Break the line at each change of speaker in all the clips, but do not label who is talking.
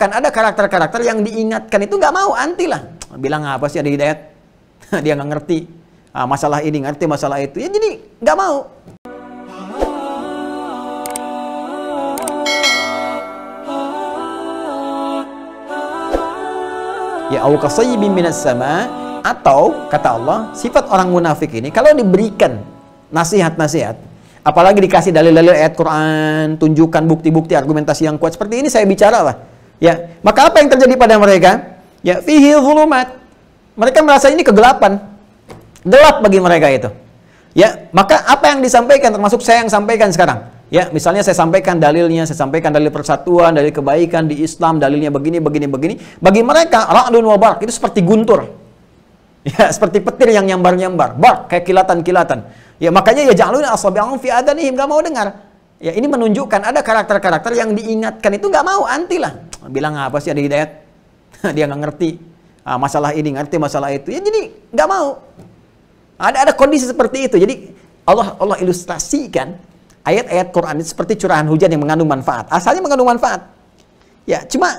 Kan ada karakter-karakter yang diingatkan itu nggak mau anti lah. Bilang apa sih ada hidayat? Dia nggak ngerti ah, masalah ini, ngerti masalah itu. Ya jadi nggak mau. Ya au minas sama atau kata Allah sifat orang munafik ini kalau diberikan nasihat-nasihat apalagi dikasih dalil-dalil ayat Quran tunjukkan bukti-bukti argumentasi yang kuat seperti ini saya bicara lah Ya, maka apa yang terjadi pada mereka? Ya, fihi zulumat. Mereka merasa ini kegelapan. Gelap bagi mereka itu. Ya, maka apa yang disampaikan termasuk saya yang sampaikan sekarang. Ya, misalnya saya sampaikan dalilnya, saya sampaikan dalil persatuan, dalil kebaikan di Islam, dalilnya begini, begini, begini. Bagi mereka, ra'dun wa bark, itu seperti guntur. Ya, seperti petir yang nyambar-nyambar. Bark, kayak kilatan-kilatan. Ya, makanya ya ja'aluna asabi'ahum fi adanihim, gak mau dengar. Ya, ini menunjukkan ada karakter-karakter yang diingatkan itu gak mau, anti lah bilang apa sih ada hidayat dia nggak ngerti ah, masalah ini ngerti masalah itu ya jadi nggak mau ada ada kondisi seperti itu jadi Allah Allah ilustrasikan ayat-ayat Quran itu seperti curahan hujan yang mengandung manfaat asalnya mengandung manfaat ya cuma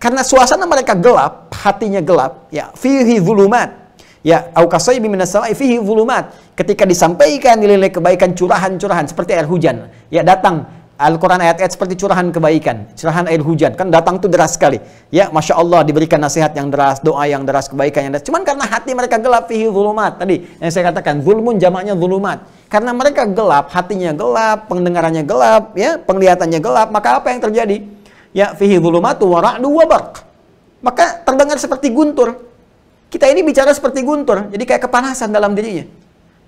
karena suasana mereka gelap hatinya gelap ya fihi zulumat Ya, aukasoy biminasawai fihi zulumat. Ketika disampaikan nilai-nilai kebaikan curahan-curahan seperti air hujan, ya datang Al-Quran ayat-ayat seperti curahan kebaikan, curahan air hujan. Kan datang tuh deras sekali. Ya, Masya Allah diberikan nasihat yang deras, doa yang deras, kebaikan yang deras. Cuman karena hati mereka gelap, fihi zulumat. Tadi yang saya katakan, zulmun jamaknya zulumat. Karena mereka gelap, hatinya gelap, pendengarannya gelap, ya, penglihatannya gelap, maka apa yang terjadi? Ya, fihi zulumat wa ra'du wa Maka terdengar seperti guntur. Kita ini bicara seperti guntur, jadi kayak kepanasan dalam dirinya.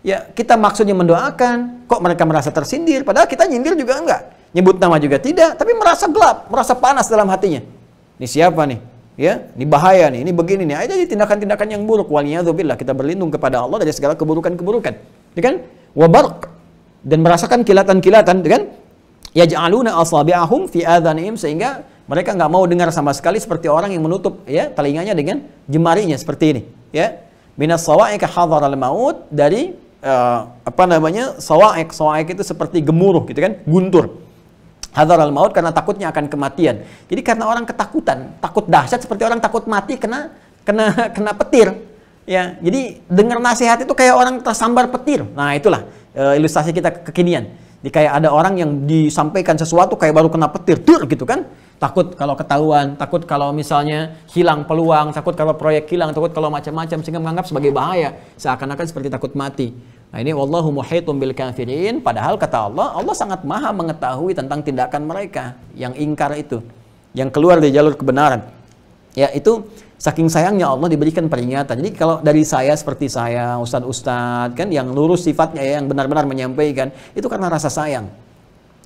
Ya, kita maksudnya mendoakan, kok mereka merasa tersindir, padahal kita nyindir juga enggak nyebut nama juga tidak, tapi merasa gelap, merasa panas dalam hatinya. Ini siapa nih? Ya, ini bahaya nih, ini begini nih. Ada tindakan-tindakan yang buruk. Waliyadzubillah, kita berlindung kepada Allah dari segala keburukan-keburukan. Ya kan? Wabarq. Dan merasakan kilatan-kilatan, ya kan? Yaj'aluna asabi'ahum fi adhanihim sehingga mereka nggak mau dengar sama sekali seperti orang yang menutup ya telinganya dengan jemarinya seperti ini ya minas sawaik hadar al maut dari uh, apa namanya sawaik sawaik itu seperti gemuruh gitu kan guntur Hadar al maut karena takutnya akan kematian. Jadi karena orang ketakutan, takut dahsyat seperti orang takut mati kena kena kena petir. Ya, jadi dengar nasihat itu kayak orang tersambar petir. Nah, itulah e, ilustrasi kita kekinian. Jadi kayak ada orang yang disampaikan sesuatu kayak baru kena petir, tur gitu kan. Takut kalau ketahuan, takut kalau misalnya hilang peluang, takut kalau proyek hilang, takut kalau macam-macam sehingga menganggap sebagai bahaya, seakan-akan seperti takut mati. Nah ini wallahu muhitum bil kafirin padahal kata Allah Allah sangat maha mengetahui tentang tindakan mereka yang ingkar itu yang keluar dari jalur kebenaran. Ya itu saking sayangnya Allah diberikan peringatan. Jadi kalau dari saya seperti saya ustadz-ustadz kan yang lurus sifatnya ya, yang benar-benar menyampaikan itu karena rasa sayang.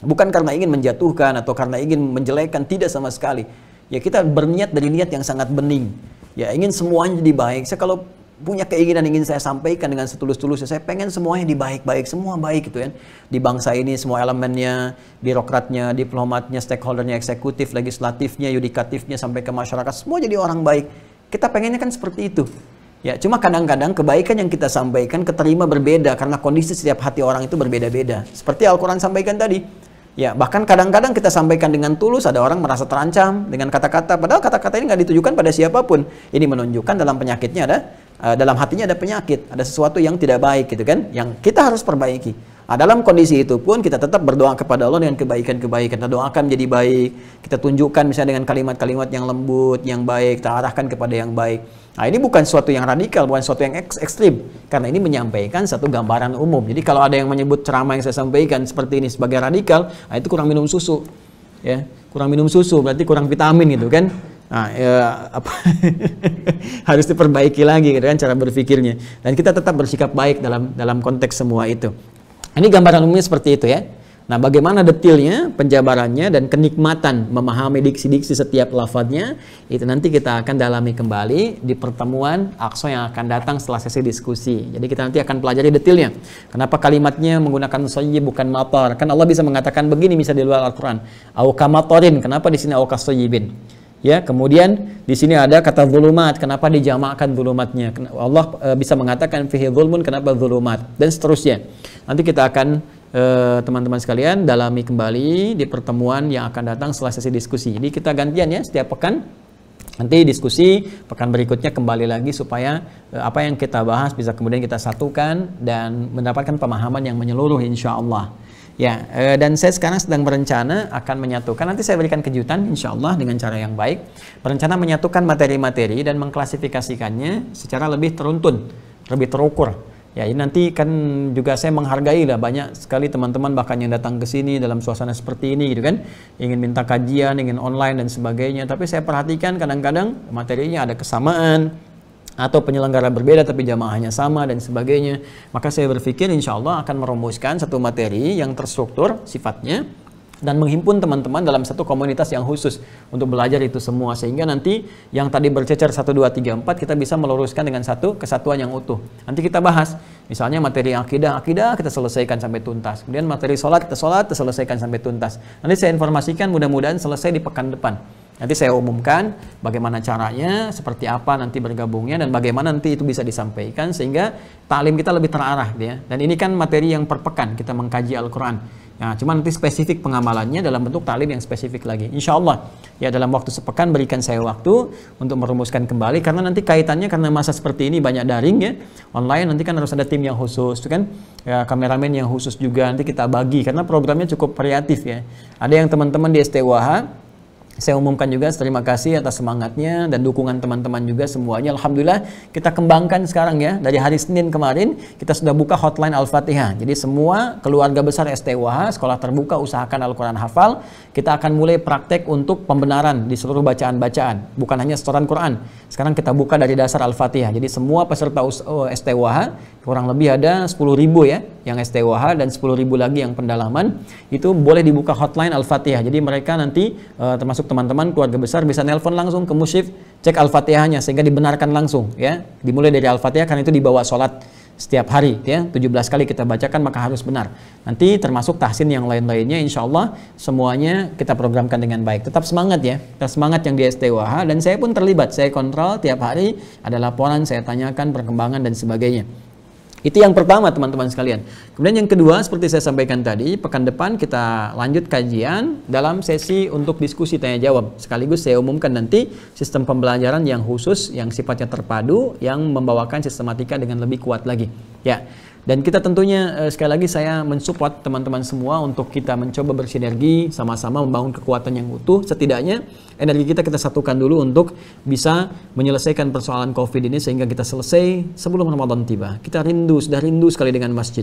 Bukan karena ingin menjatuhkan atau karena ingin menjelekkan tidak sama sekali. Ya kita berniat dari niat yang sangat bening. Ya ingin semuanya jadi baik. Saya kalau punya keinginan ingin saya sampaikan dengan setulus-tulusnya. Saya pengen semuanya dibaik-baik, semua baik gitu ya. Di bangsa ini semua elemennya, birokratnya, diplomatnya, stakeholdernya, eksekutif, legislatifnya, yudikatifnya sampai ke masyarakat semua jadi orang baik. Kita pengennya kan seperti itu. Ya, cuma kadang-kadang kebaikan yang kita sampaikan keterima berbeda karena kondisi setiap hati orang itu berbeda-beda. Seperti Al-Qur'an sampaikan tadi. Ya, bahkan kadang-kadang kita sampaikan dengan tulus, ada orang merasa terancam dengan kata-kata. Padahal kata-kata ini nggak ditujukan pada siapapun. Ini menunjukkan dalam penyakitnya ada Eh, dalam hatinya ada penyakit, ada sesuatu yang tidak baik gitu kan, yang kita harus perbaiki. Nah, dalam kondisi itu pun kita tetap berdoa kepada Allah dengan kebaikan-kebaikan. Kita doakan menjadi baik. Kita tunjukkan misalnya dengan kalimat-kalimat yang lembut, yang baik. Kita arahkan kepada yang baik. Nah ini bukan suatu yang radikal, bukan suatu yang ek ekstrim. Karena ini menyampaikan satu gambaran umum. Jadi kalau ada yang menyebut ceramah yang saya sampaikan seperti ini sebagai radikal, nah itu kurang minum susu. ya Kurang minum susu berarti kurang vitamin gitu kan. Nah, ya, apa, harus diperbaiki lagi gitu kan cara berpikirnya. Dan kita tetap bersikap baik dalam dalam konteks semua itu. Ini gambaran umumnya seperti itu ya. Nah, bagaimana detailnya penjabarannya, dan kenikmatan memahami diksi-diksi setiap lafadznya, itu nanti kita akan dalami kembali di pertemuan akso yang akan datang setelah sesi diskusi. Jadi kita nanti akan pelajari detailnya. Kenapa kalimatnya menggunakan soji bukan matar? Kan Allah bisa mengatakan begini misalnya di luar Al-Quran. Auka kenapa di sini awka soji bin Ya, kemudian di sini ada kata zulumat. Kenapa dijamakkan zulumatnya? Allah e, bisa mengatakan fihi zulmun kenapa zulumat dan seterusnya. Nanti kita akan e, teman-teman sekalian dalami kembali di pertemuan yang akan datang setelah sesi diskusi. Jadi kita gantian ya setiap pekan Nanti diskusi pekan berikutnya kembali lagi supaya e, apa yang kita bahas bisa kemudian kita satukan dan mendapatkan pemahaman yang menyeluruh insya Allah. Ya, eh, dan saya sekarang sedang berencana akan menyatukan. Nanti saya berikan kejutan, insya Allah dengan cara yang baik. Berencana menyatukan materi-materi dan mengklasifikasikannya secara lebih teruntun, lebih terukur. Ya, ini nanti kan juga saya menghargai lah banyak sekali teman-teman bahkan yang datang ke sini dalam suasana seperti ini gitu kan, ingin minta kajian, ingin online dan sebagainya. Tapi saya perhatikan kadang-kadang materinya ada kesamaan, atau penyelenggara berbeda tapi jamaahnya sama dan sebagainya. Maka saya berpikir insya Allah akan merumuskan satu materi yang terstruktur sifatnya dan menghimpun teman-teman dalam satu komunitas yang khusus untuk belajar itu semua sehingga nanti yang tadi bercecer 1 2 3 4 kita bisa meluruskan dengan satu kesatuan yang utuh. Nanti kita bahas misalnya materi akidah, akidah kita selesaikan sampai tuntas. Kemudian materi sholat kita sholat kita selesaikan sampai tuntas. Nanti saya informasikan mudah-mudahan selesai di pekan depan. Nanti saya umumkan bagaimana caranya, seperti apa nanti bergabungnya, dan bagaimana nanti itu bisa disampaikan sehingga taklim kita lebih terarah. Gitu ya. Dan ini kan materi yang per pekan kita mengkaji Al-Quran. Nah, cuma nanti spesifik pengamalannya dalam bentuk taklim yang spesifik lagi. Insya Allah, ya dalam waktu sepekan berikan saya waktu untuk merumuskan kembali, karena nanti kaitannya karena masa seperti ini banyak daring ya, online nanti kan harus ada tim yang khusus, kan ya, kameramen yang khusus juga nanti kita bagi, karena programnya cukup kreatif ya. Ada yang teman-teman di STWH, saya umumkan juga terima kasih atas semangatnya dan dukungan teman-teman juga semuanya. Alhamdulillah kita kembangkan sekarang ya. Dari hari Senin kemarin kita sudah buka hotline Al-Fatihah. Jadi semua keluarga besar STWH sekolah terbuka usahakan Al-Quran hafal. Kita akan mulai praktek untuk pembenaran di seluruh bacaan-bacaan. Bukan hanya setoran Quran. Sekarang kita buka dari dasar Al-Fatihah. Jadi semua peserta STWH oh, kurang lebih ada 10 ribu ya yang STWH dan 10 ribu lagi yang pendalaman itu boleh dibuka hotline Al-Fatihah. Jadi mereka nanti eh, termasuk teman-teman keluarga besar bisa nelpon langsung ke musyif cek al-fatihahnya sehingga dibenarkan langsung ya dimulai dari al-fatihah karena itu dibawa sholat setiap hari ya 17 kali kita bacakan maka harus benar nanti termasuk tahsin yang lain-lainnya insya Allah semuanya kita programkan dengan baik tetap semangat ya tetap semangat yang di STWH dan saya pun terlibat saya kontrol tiap hari ada laporan saya tanyakan perkembangan dan sebagainya itu yang pertama teman-teman sekalian. Kemudian yang kedua seperti saya sampaikan tadi, pekan depan kita lanjut kajian dalam sesi untuk diskusi tanya jawab. Sekaligus saya umumkan nanti sistem pembelajaran yang khusus, yang sifatnya terpadu, yang membawakan sistematika dengan lebih kuat lagi. Ya, dan kita tentunya eh, sekali lagi saya mensupport teman-teman semua untuk kita mencoba bersinergi sama-sama membangun kekuatan yang utuh. Setidaknya energi kita kita satukan dulu untuk bisa menyelesaikan persoalan COVID ini sehingga kita selesai sebelum Ramadan tiba. Kita rindu, sudah rindu sekali dengan masjid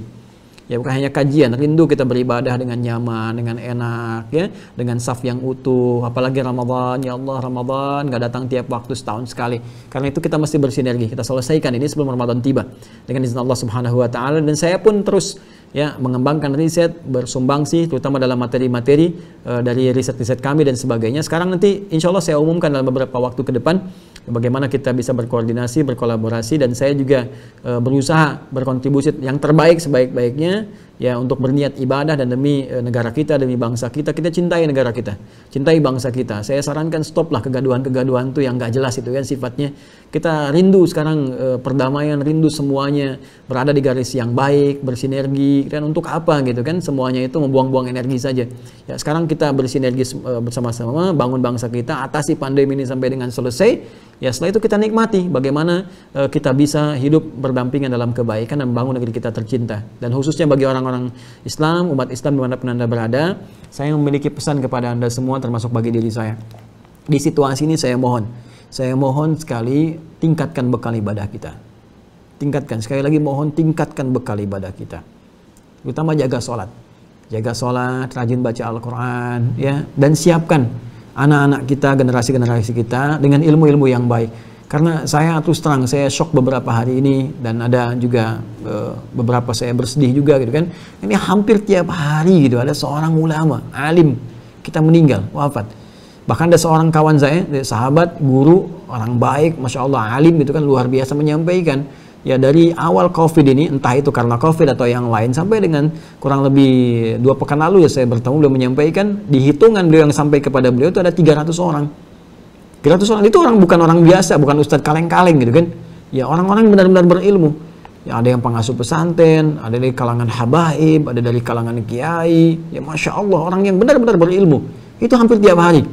ya bukan hanya kajian rindu kita beribadah dengan nyaman dengan enak ya dengan saf yang utuh apalagi Ramadan ya Allah Ramadan nggak datang tiap waktu setahun sekali karena itu kita mesti bersinergi kita selesaikan ini sebelum Ramadan tiba dengan izin Allah Subhanahu wa taala dan saya pun terus ya mengembangkan riset bersumbangsi terutama dalam materi-materi uh, dari riset-riset kami dan sebagainya sekarang nanti insya Allah saya umumkan dalam beberapa waktu ke depan bagaimana kita bisa berkoordinasi, berkolaborasi dan saya juga e, berusaha berkontribusi yang terbaik sebaik-baiknya ya untuk berniat ibadah dan demi e, negara kita, demi bangsa kita, kita cintai negara kita, cintai bangsa kita. Saya sarankan stoplah kegaduhan-kegaduhan itu yang nggak jelas itu kan sifatnya. Kita rindu sekarang e, perdamaian, rindu semuanya berada di garis yang baik, bersinergi dan untuk apa gitu kan? Semuanya itu membuang-buang energi saja. Ya sekarang kita bersinergi e, bersama-sama bangun bangsa kita, atasi pandemi ini sampai dengan selesai. Ya setelah itu kita nikmati bagaimana kita bisa hidup berdampingan dalam kebaikan dan membangun negeri kita tercinta. Dan khususnya bagi orang orang Islam, umat Islam pun Anda berada, saya memiliki pesan kepada Anda semua termasuk bagi diri saya. Di situasi ini saya mohon, saya mohon sekali tingkatkan bekal ibadah kita. Tingkatkan, sekali lagi mohon tingkatkan bekal ibadah kita. Terutama jaga sholat. Jaga sholat, rajin baca Al-Quran, ya. Dan siapkan anak-anak kita, generasi-generasi kita dengan ilmu-ilmu yang baik karena saya terus terang, saya shock beberapa hari ini dan ada juga e, beberapa saya bersedih juga gitu kan. Ini hampir tiap hari gitu ada seorang ulama, alim kita meninggal, wafat. Bahkan ada seorang kawan saya, sahabat, guru, orang baik, masya Allah alim gitu kan luar biasa menyampaikan ya dari awal COVID ini, entah itu karena COVID atau yang lain, sampai dengan kurang lebih dua pekan lalu ya saya bertemu, beliau menyampaikan, di hitungan beliau yang sampai kepada beliau itu ada 300 orang. 300 orang itu orang bukan orang biasa, bukan ustadz kaleng-kaleng gitu kan. Ya orang-orang yang benar-benar berilmu. Ya, ada yang pengasuh pesantren, ada dari kalangan habaib, ada dari kalangan kiai. Ya masya Allah orang yang benar-benar berilmu. Itu hampir tiap hari.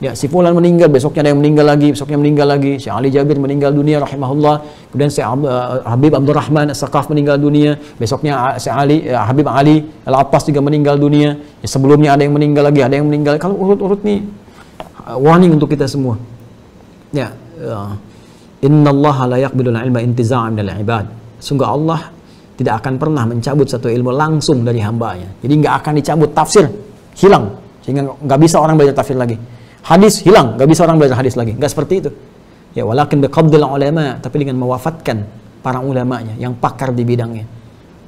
Ya, si Fulan meninggal, besoknya ada yang meninggal lagi, besoknya meninggal lagi. Si Ali Jabir meninggal dunia, rahimahullah. Kemudian si eh, Habib Abdurrahman As-Sakaf meninggal dunia. Besoknya eh, si Ali, eh, Habib Ali Al-Abbas juga meninggal dunia. Ya, sebelumnya ada yang meninggal lagi, ada yang meninggal. Kalau urut-urut nih, Uh, warning untuk kita semua. Ya. Uh, Inna Allah la yaqbidul ilma intizam dalam ibad. Sungguh Allah tidak akan pernah mencabut satu ilmu langsung dari hambanya. Jadi nggak akan dicabut tafsir, hilang. Sehingga nggak bisa orang belajar tafsir lagi. Hadis hilang, nggak bisa orang belajar hadis lagi. Nggak seperti itu. Ya walakin biqabdil ulama, tapi dengan mewafatkan para ulamanya yang pakar di bidangnya.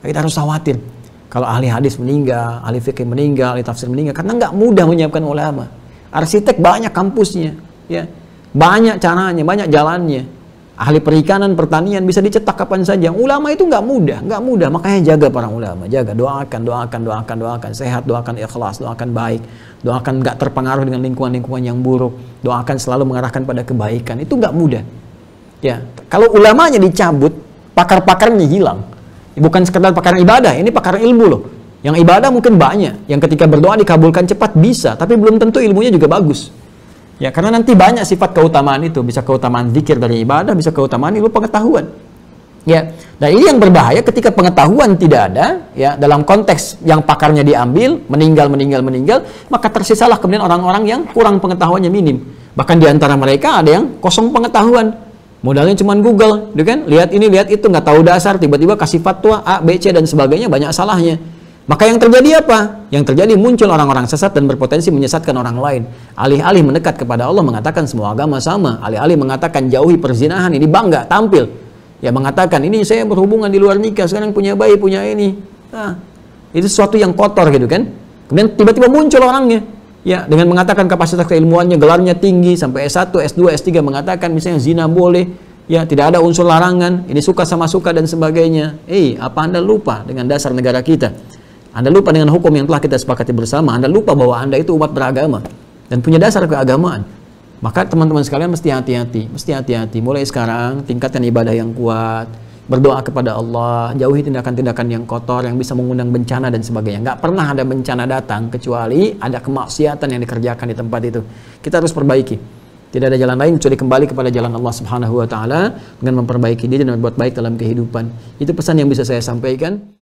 Nah, kita harus khawatir kalau ahli hadis meninggal, ahli fikih meninggal, ahli tafsir meninggal, karena nggak mudah menyiapkan ulama. Arsitek banyak kampusnya, ya. Banyak caranya, banyak jalannya. Ahli perikanan, pertanian bisa dicetak kapan saja. Ulama itu nggak mudah, nggak mudah. Makanya jaga para ulama, jaga, doakan, doakan, doakan, doakan, sehat, doakan ikhlas, doakan baik, doakan nggak terpengaruh dengan lingkungan-lingkungan yang buruk, doakan selalu mengarahkan pada kebaikan. Itu nggak mudah. Ya, kalau ulamanya dicabut, pakar-pakarnya hilang. Bukan sekedar pakar ibadah, ini pakar ilmu loh. Yang ibadah mungkin banyak, yang ketika berdoa dikabulkan cepat bisa, tapi belum tentu ilmunya juga bagus. Ya, karena nanti banyak sifat keutamaan itu, bisa keutamaan zikir dari ibadah, bisa keutamaan ilmu pengetahuan. Ya, Dan nah ini yang berbahaya ketika pengetahuan tidak ada, ya dalam konteks yang pakarnya diambil, meninggal, meninggal, meninggal, maka tersisalah kemudian orang-orang yang kurang pengetahuannya minim. Bahkan di antara mereka ada yang kosong pengetahuan, modalnya cuma Google, gitu kan? Lihat ini, lihat itu, nggak tahu dasar, tiba-tiba kasih fatwa A, B, C dan sebagainya, banyak salahnya. Maka yang terjadi apa? Yang terjadi muncul orang-orang sesat dan berpotensi menyesatkan orang lain. Alih-alih mendekat kepada Allah mengatakan semua agama sama. Alih-alih mengatakan jauhi perzinahan ini bangga, tampil. Ya mengatakan ini saya berhubungan di luar nikah, sekarang punya bayi, punya ini. Nah, itu sesuatu yang kotor gitu kan. Kemudian tiba-tiba muncul orangnya. Ya, dengan mengatakan kapasitas keilmuannya, gelarnya tinggi sampai S1, S2, S3 mengatakan misalnya zina boleh, ya tidak ada unsur larangan, ini suka sama suka dan sebagainya. Eh, apa Anda lupa dengan dasar negara kita? Anda lupa dengan hukum yang telah kita sepakati bersama. Anda lupa bahwa Anda itu umat beragama dan punya dasar keagamaan. Maka teman-teman sekalian mesti hati-hati, mesti hati-hati. Mulai sekarang tingkatkan ibadah yang kuat, berdoa kepada Allah, jauhi tindakan-tindakan yang kotor yang bisa mengundang bencana dan sebagainya. Gak pernah ada bencana datang kecuali ada kemaksiatan yang dikerjakan di tempat itu. Kita harus perbaiki. Tidak ada jalan lain kecuali kembali kepada jalan Allah Subhanahu wa taala dengan memperbaiki diri dan berbuat baik dalam kehidupan. Itu pesan yang bisa saya sampaikan.